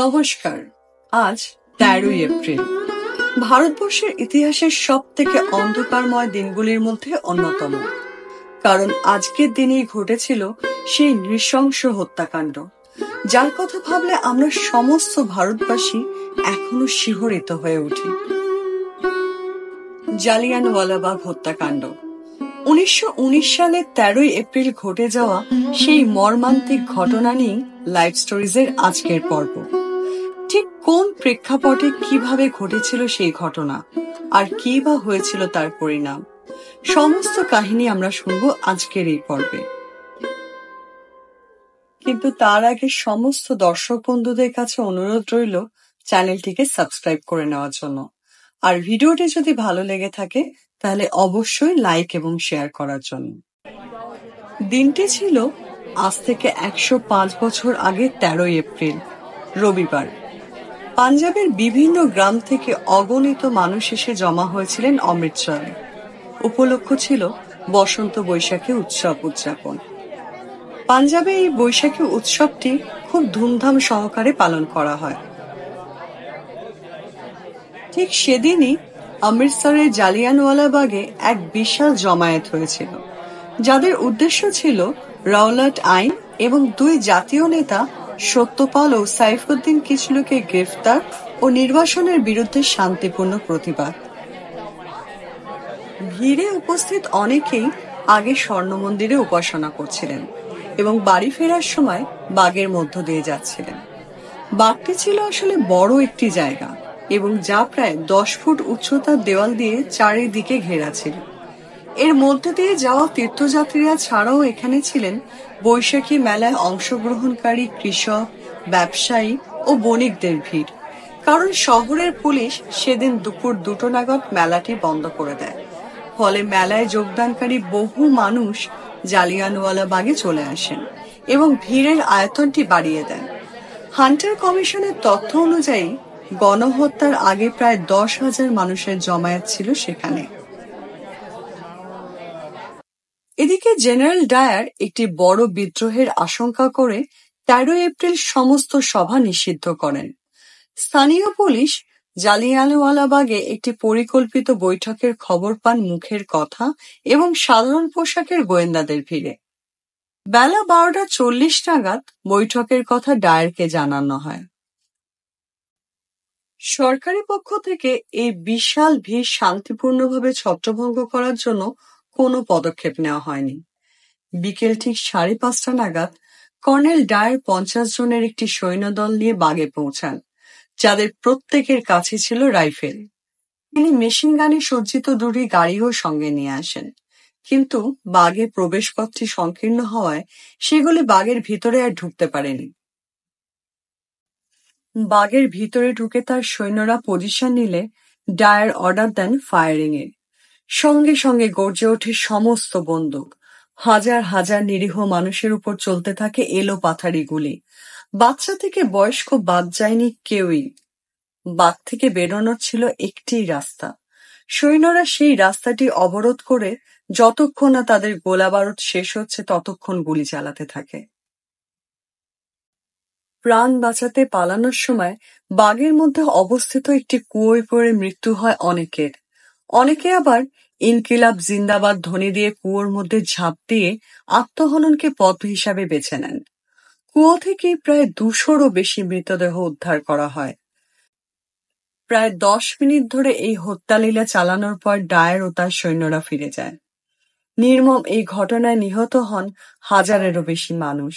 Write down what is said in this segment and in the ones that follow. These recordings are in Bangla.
নমস্কার আজ তেরোই এপ্রিল ভারতবর্ষের ইতিহাসের সব থেকে অন্ধকারময় দিনগুলির মধ্যে অন্যতম কারণ আজকের দিনেই ঘটেছিল সেই নৃশংস হত্যাকাণ্ড যার কথা ভাবলে আমরা সমস্ত ভারতবাসী এখনো শিহরিত হয়ে উঠি জালিয়ানওয়ালাবাগ হত্যাকাণ্ড উনিশশো সালে তেরোই এপ্রিল ঘটে যাওয়া সেই মর্মান্তিক ঘটনা নিয়ে লাইভ স্টোরিজের আজকের পর্ব কোন প্রেক্ষাপটে কিভাবে ঘটেছিল সেই ঘটনা আর কি বা হয়েছিল তার পরিণাম সমস্ত কাহিনী আমরা শুনব আজকের এই পর্বে কিন্তু তার আগে সমস্ত দর্শক বন্ধুদের কাছে অনুরোধ রইল চ্যানেলটিকে সাবস্ক্রাইব করে নেওয়ার জন্য আর ভিডিওটি যদি ভালো লেগে থাকে তাহলে অবশ্যই লাইক এবং শেয়ার করার জন্য দিনটি ছিল আজ থেকে একশো পাঁচ বছর আগে তেরোই এপ্রিল রবিবার পাঞ্জাবের বিভিন্ন গ্রাম থেকে অগণিত মানুষ এসে জমা হয়েছিলেন অমৃতসরে উপলক্ষ ছিল বসন্ত বৈশাখী উৎসব উদযাপন পাঞ্জাবে এই বৈশাখী উৎসবটি খুব ধুমধাম সহকারে পালন করা হয় ঠিক সেদিনই অমৃতসরের জালিয়ানওয়ালাবাগে এক বিশাল জমায়েত হয়েছিল যাদের উদ্দেশ্য ছিল রাওলাট আইন এবং দুই জাতীয় নেতা সত্যপাল ও সাইফুদ্দিন কিচলুকে গ্রেফতার ও নির্বাসনের বিরুদ্ধে শান্তিপূর্ণ প্রতিবাদ ভিড়ে উপস্থিত অনেকেই আগে স্বর্ণ মন্দিরে উপাসনা করছিলেন এবং বাড়ি ফেরার সময় বাগের মধ্য দিয়ে যাচ্ছিলেন বাঘটি ছিল আসলে বড় একটি জায়গা এবং যা প্রায় দশ ফুট উচ্চতার দেওয়াল দিয়ে চারিদিকে ঘেরা ছিল এর মধ্যে দিয়ে যাওয়া তীর্থযাত্রীরা ছাড়াও এখানে ছিলেন বৈশাখী মেলায় অংশগ্রহণকারী কৃষক ব্যবসায়ী ও বণিকদের ভিড় কারণ শহরের পুলিশ সেদিন দুপুর দুটো নাগাদ মেলাটি বন্ধ করে দেয় ফলে মেলায় যোগদানকারী বহু মানুষ জালিয়ানওয়ালা বাগে চলে আসেন এবং ভিড়ের আয়তনটি বাড়িয়ে দেন হান্টার কমিশনের তথ্য অনুযায়ী গণহত্যার আগে প্রায় দশ হাজার মানুষের জমায়েত ছিল সেখানে এদিকে জেনারেল ডায়ার একটি বড় বিদ্রোহের আশঙ্কা করে তেরো এপ্রিল সমস্ত সভা নিষিদ্ধ করেন স্থানীয় পুলিশ জালিয়ানওয়ালাবাগে একটি পরিকল্পিত বৈঠকের খবর পান মুখের কথা এবং সাধারণ পোশাকের গোয়েন্দাদের ভিড়ে বেলা বারোটা চল্লিশ নাগাদ বৈঠকের কথা ডায়ারকে জানানো হয় সরকারি পক্ষ থেকে এই বিশাল ভিড় শান্তিপূর্ণভাবে ছত্রভঙ্গ করার জন্য কোনো পদক্ষেপ নেওয়া হয়নি বিকেল ঠিক সাড়ে পাঁচটা নাগাদ কর্নেল ডায়ের পঞ্চাশ জনের একটি সৈন্যদল নিয়ে বাগে পৌঁছান যাদের প্রত্যেকের কাছে ছিল রাইফেল তিনি মেশিন গানে সজ্জিত দুটি গাড়িও সঙ্গে নিয়ে আসেন কিন্তু বাঘে প্রবেশপথটি সংকীর্ণ হওয়ায় সেগুলি বাঘের ভিতরে আর ঢুকতে পারেনি বাঘের ভিতরে ঢুকে তার সৈন্যরা পজিশন নিলে ডায়ার অর্ডার দেন ফায়ারিং এর সঙ্গে সঙ্গে গর্জে ওঠে সমস্ত বন্দুক, হাজার হাজার নিরীহ মানুষের উপর চলতে থাকে এলোপাথাড়ি গুলি। বাচ্চা থেকে বয়স্ক বাদ যায়নি কেউই। বাদ থেকে বেরোনোর ছিল একটিই রাস্তা। সৈন্যরা সেই রাস্তাটি অবরোধ করে যতক্ষণ না তাদের গোলাবারুদ শেষ হচ্ছে ততক্ষণ গুলি চালাতে থাকে প্রাণ বাঁচাতে পালানোর সময় বাগের মধ্যে অবস্থিত একটি কুয়োয় পড়ে মৃত্যু হয় অনেকের অনেকে আবার ইনকিলাব জিন্দাবাদ ধ্বনি দিয়ে কুয়োর মধ্যে ঝাঁপ দিয়ে আত্মহননকে পথ হিসাবে বেছে নেন কুয়ো থেকে প্রায় দুশোরও বেশি মৃতদেহ উদ্ধার করা হয় প্রায় দশ মিনিট ধরে এই হত্যালীলা চালানোর পর ডায়ের ও তার সৈন্যরা ফিরে যায় নির্মম এই ঘটনায় নিহত হন হাজারেরও বেশি মানুষ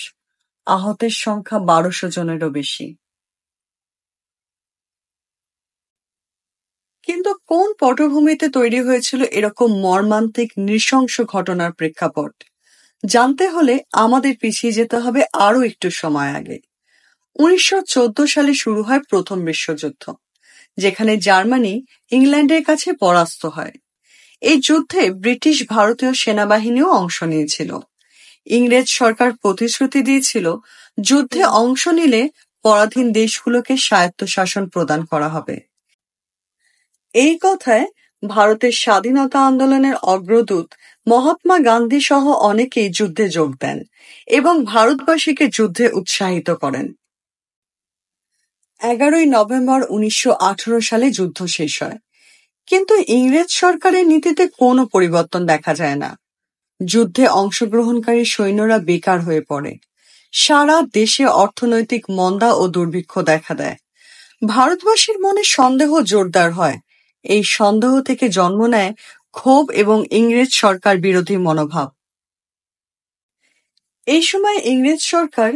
আহতের সংখ্যা বারোশো জনেরও বেশি কিন্তু কোন পটভূমিতে তৈরি হয়েছিল এরকম মর্মান্তিক নৃশংস ঘটনার প্রেক্ষাপট জানতে হলে আমাদের পিছিয়ে যেতে হবে আরও একটু সময় আগে উনিশশো সালে শুরু হয় প্রথম বিশ্বযুদ্ধ যেখানে জার্মানি ইংল্যান্ডের কাছে পরাস্ত হয় এই যুদ্ধে ব্রিটিশ ভারতীয় সেনাবাহিনীও অংশ নিয়েছিল ইংরেজ সরকার প্রতিশ্রুতি দিয়েছিল যুদ্ধে অংশ নিলে পরাধীন দেশগুলোকে স্বায়ত্তশাসন প্রদান করা হবে এই কথায় ভারতের স্বাধীনতা আন্দোলনের অগ্রদূত মহাত্মা গান্ধী সহ অনেকেই যুদ্ধে যোগ দেন এবং ভারতবাসীকে যুদ্ধে উৎসাহিত করেন এগারোই নভেম্বর উনিশশো সালে যুদ্ধ শেষ হয় কিন্তু ইংরেজ সরকারের নীতিতে কোনো পরিবর্তন দেখা যায় না যুদ্ধে অংশগ্রহণকারী সৈন্যরা বেকার হয়ে পড়ে সারা দেশে অর্থনৈতিক মন্দা ও দুর্ভিক্ষ দেখা দেয় ভারতবাসীর মনে সন্দেহ জোরদার হয় এই সন্দেহ থেকে জন্ম নেয় ক্ষোভ এবং ইংরেজ সরকার বিরোধী মনোভাব। এই সময় ইংরেজ সরকার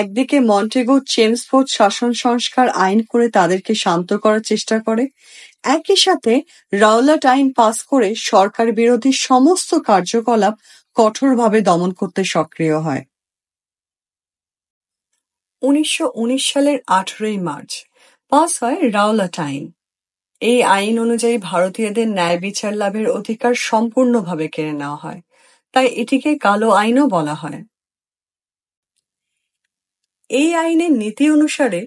একদিকে মন্টেগো চেমসফোর্ড শাসন সংস্কার আইন করে তাদেরকে শান্ত করার চেষ্টা করে একই সাথে রাওলাট আইন পাস করে সরকার বিরোধী সমস্ত কার্যকলাপ কঠোরভাবে দমন করতে সক্রিয় হয় উনিশশো সালের আঠেরোই মার্চ পাস হয় রাওলাট আইন এই আইন অনুযায়ী ভারতীয়দের ন্যায় বিচার লাভের অধিকার সম্পূর্ণভাবে কেড়ে নেওয়া হয়, তাই এটিকে কালো আইনও বলা হয়। এই আইনের নীতি অনুসারে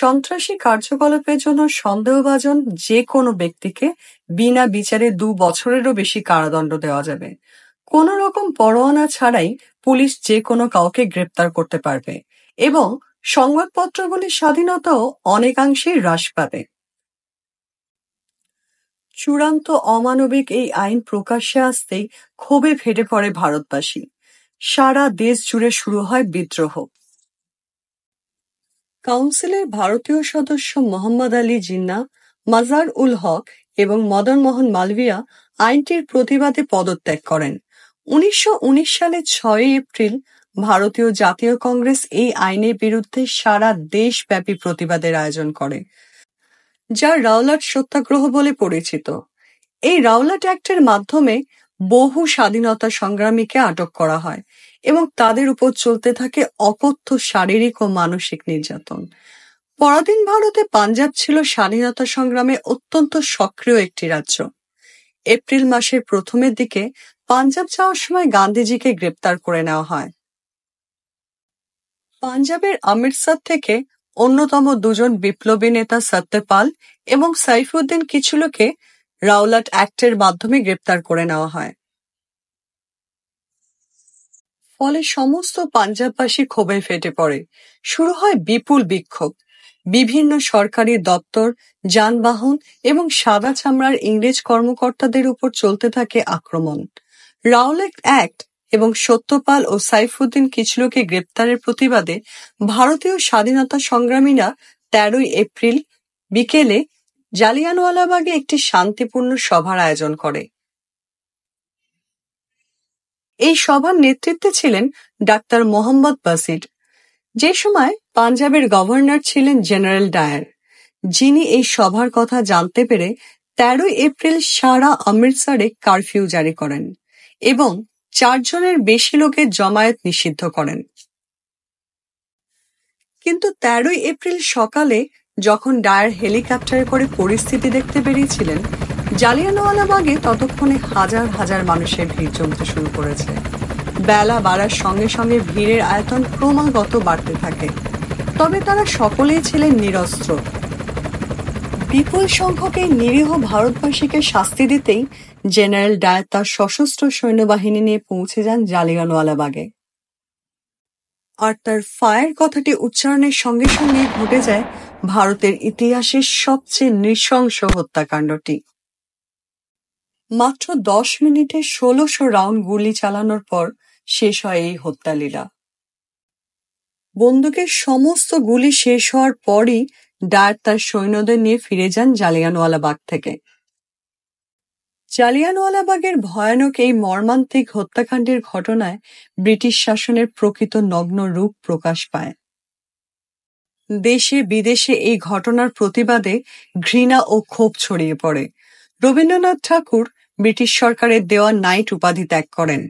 সন্ত্রাসী কার্যকলাপের জন্য সন্দেহভাজন যে কোনো ব্যক্তিকে বিনা বিচারে দু বছরেরও বেশি কারাদণ্ড দেওয়া যাবে। কোন রকম পরোয়ানা ছাড়াই পুলিশ যে কোনো কাউকে গ্রেপ্তার করতে পারবে এবং সংবাদপত্রগুলির স্বাধীনতাও অনেকাংশেই হ্রাস পাবে। চূড়ান্ত অমানবিক এই আইন প্রকাশ্যে আসতেই ক্ষোভে ফেটে পড়ে ভারতবাসী সারা দেশ জুড়ে শুরু হয় বিদ্রোহ কাউন্সিলের ভারতীয় সদস্য মোহাম্মদ আলী জিন্না মাজার উল হক এবং মদন মোহন মালভিয়া আইনটির প্রতিবাদে পদত্যাগ করেন উনিশশো সালে ছয় এপ্রিল ভারতীয় জাতীয় কংগ্রেস এই আইনের বিরুদ্ধে সারা দেশব্যাপী প্রতিবাদের আয়োজন করে যা রাওলাট সত্যাগ্রহ বলে পরিচিত এই রাওলাট অ্যাক্টের মাধ্যমে বহু স্বাধীনতা সংগ্রামীকে আটক করা হয় এবং তাদের উপর চলতে থাকে অকথ্য শারীরিক ও মানসিক নির্যাতন পরাধীন ভারতে পাঞ্জাব ছিল স্বাধীনতা সংগ্রামে অত্যন্ত সক্রিয় একটি রাজ্য এপ্রিল মাসের প্রথমের দিকে পাঞ্জাব যাওয়ার সময় গান্ধীজিকে গ্রেপ্তার করে নেওয়া হয় পাঞ্জাবের অমৃতসর থেকে অন্যতম দুজন বিপ্লবী নেতা সত্যপাল এবং সাইফুদ্দিন কিছুলোকে রাওলাট অ্যাক্টের মাধ্যমে গ্রেপ্তার করে নেওয়া হয় ফলে সমস্ত পাঞ্জাববাসী ক্ষোভে ফেটে পড়ে শুরু হয় বিপুল বিক্ষোভ বিভিন্ন সরকারি দপ্তর যানবাহন এবং সাদা চামড়ার ইংরেজ কর্মকর্তাদের উপর চলতে থাকে আক্রমণ রাওলেট অ্যাক্ট এবং সত্যপাল ও সাইফুদ্দিন কিচলুকে গ্রেপ্তারের প্রতিবাদে ভারতীয় স্বাধীনতা সংগ্রামীরা তেরোই এপ্রিল বিকেলে জালিয়ানওয়ালাবাগে একটি শান্তিপূর্ণ সভার আয়োজন করে এই সভার নেতৃত্বে ছিলেন ডাক্তার মোহাম্মদ বাসির যে সময় পাঞ্জাবের গভর্নর ছিলেন জেনারেল ডায়ার যিনি এই সভার কথা জানতে পেরে তেরোই এপ্রিল সারা অমৃতসরে কারফিউ জারি করেন এবং চারজনের বেশি লোকে জমায়েত নিষিদ্ধ করেন কিন্তু তেরোই এপ্রিল সকালে যখন ডায়ার হেলিকপ্টারে করে পরিস্থিতি দেখতে বেরিয়েছিলেন জালিয়ানওয়ালাবাগে ততক্ষণে হাজার হাজার মানুষের ভিড় জমতে শুরু করেছে বেলা বাড়ার সঙ্গে সঙ্গে ভিড়ের আয়তন ক্রমাগত বাড়তে থাকে তবে তারা সকলেই ছিলেন নিরস্ত্র বিপুল সংখ্যকে নিরীহ ভারতবাসীকে শাস্তি দিতেই জেনারেল ডায়ার তার সশস্ত্র সৈন্যবাহিনী নিয়ে পৌঁছে যান জালিয়ানওয়ালাবাগে আর তার ফায়ার কথাটি উচ্চারণের সঙ্গে সঙ্গে ঘটে যায় ভারতের ইতিহাসের সবচেয়ে নৃশংস হত্যাকাণ্ডটি মাত্র দশ মিনিটে ষোলোশো রাউন্ড গুলি চালানোর পর শেষ হয় এই হত্যালীলা বন্দুকের সমস্ত গুলি শেষ হওয়ার পরই ডার তার সৈন্যদের নিয়ে ফিরে যান জালিয়ানওয়ালাবাগ থেকে জালিয়ানওয়ালাবাগের ভয়ানক এই মর্মান্তিক হত্যাকাণ্ডের ঘটনায় ব্রিটিশ শাসনের প্রকৃত নগ্ন রূপ প্রকাশ পায় দেশে বিদেশে এই ঘটনার প্রতিবাদে ঘৃণা ও ক্ষোভ ছড়িয়ে পড়ে রবীন্দ্রনাথ ঠাকুর ব্রিটিশ সরকারের দেওয়া নাইট উপাধি ত্যাগ করেন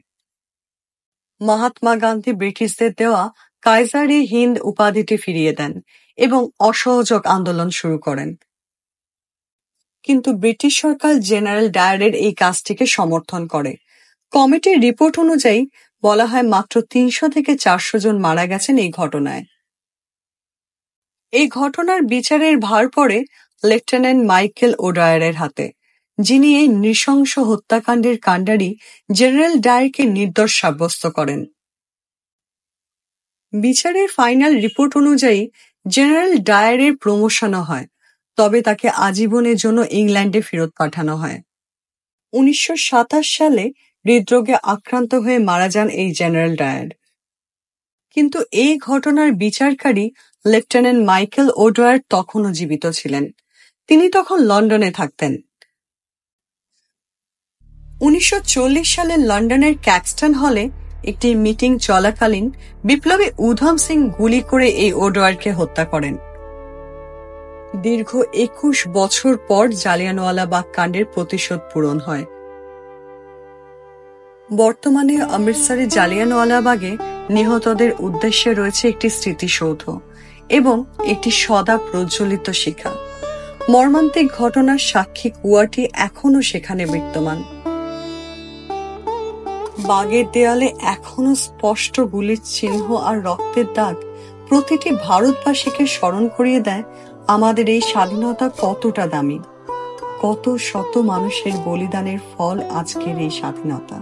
মহাত্মা গান্ধী ব্রিটিশদের দেওয়া কায়জারি হিন্দ উপাধিটি ফিরিয়ে দেন এবং অসহযোগ আন্দোলন শুরু করেন কিন্তু ব্রিটিশ সরকার জেনারেল ডায়ারের এই কাজটিকে সমর্থন করে কমিটির রিপোর্ট অনুযায়ী বলা হয় মাত্র তিনশো থেকে চারশো জন মারা গেছেন এই ঘটনায় এই ঘটনার বিচারের ভার পড়ে লেফটেন্যান্ট মাইকেল ওডায়ারের হাতে যিনি এই নৃশংস হত্যাকাণ্ডের কাণ্ডারি জেনারেল ডায়ারকে নির্দোষ সাব্যস্ত করেন বিচারের ফাইনাল রিপোর্ট অনুযায়ী জেনারেল ডায়ারের প্রমোশনও হয় তবে তাকে আজীবনের জন্য ইংল্যান্ডে ফেরত পাঠানো হয় উনিশশো সালে হৃদরোগে আক্রান্ত হয়ে মারা যান এই জেনারেল ডায়ার কিন্তু এই ঘটনার বিচারকারী লেফটেন্যান্ট মাইকেল ওডোয়ার তখনও জীবিত ছিলেন তিনি তখন লন্ডনে থাকতেন উনিশশো সালে লন্ডনের ক্যাক্সটন হলে একটি মিটিং চলাকালীন বিপ্লবী উধম সিং গুলি করে এই ওডওয়ারকে হত্যা করেন দীর্ঘ একুশ বছর পর জালিয়ানওয়ালা বাগ কাণ্ডের প্রতিশোধ পূরণ হয় বর্তমানে অমৃতসরে জালিয়ানওয়ালা বাগে নিহতদের উদ্দেশ্যে রয়েছে একটি স্মৃতিসৌধ এবং একটি সদা প্রজ্বলিত শিখা মর্মান্তিক ঘটনার সাক্ষী কুয়াটি এখনও সেখানে বিদ্যমান বাগের দেয়ালে এখনো স্পষ্ট গুলির চিহ্ন আর রক্তের দাগ প্রতিটি ভারতবাসীকে স্মরণ করিয়ে দেয় আমাদের এই স্বাধীনতা কতটা দামি কত শত মানুষের বলিদানের ফল আজকের এই স্বাধীনতা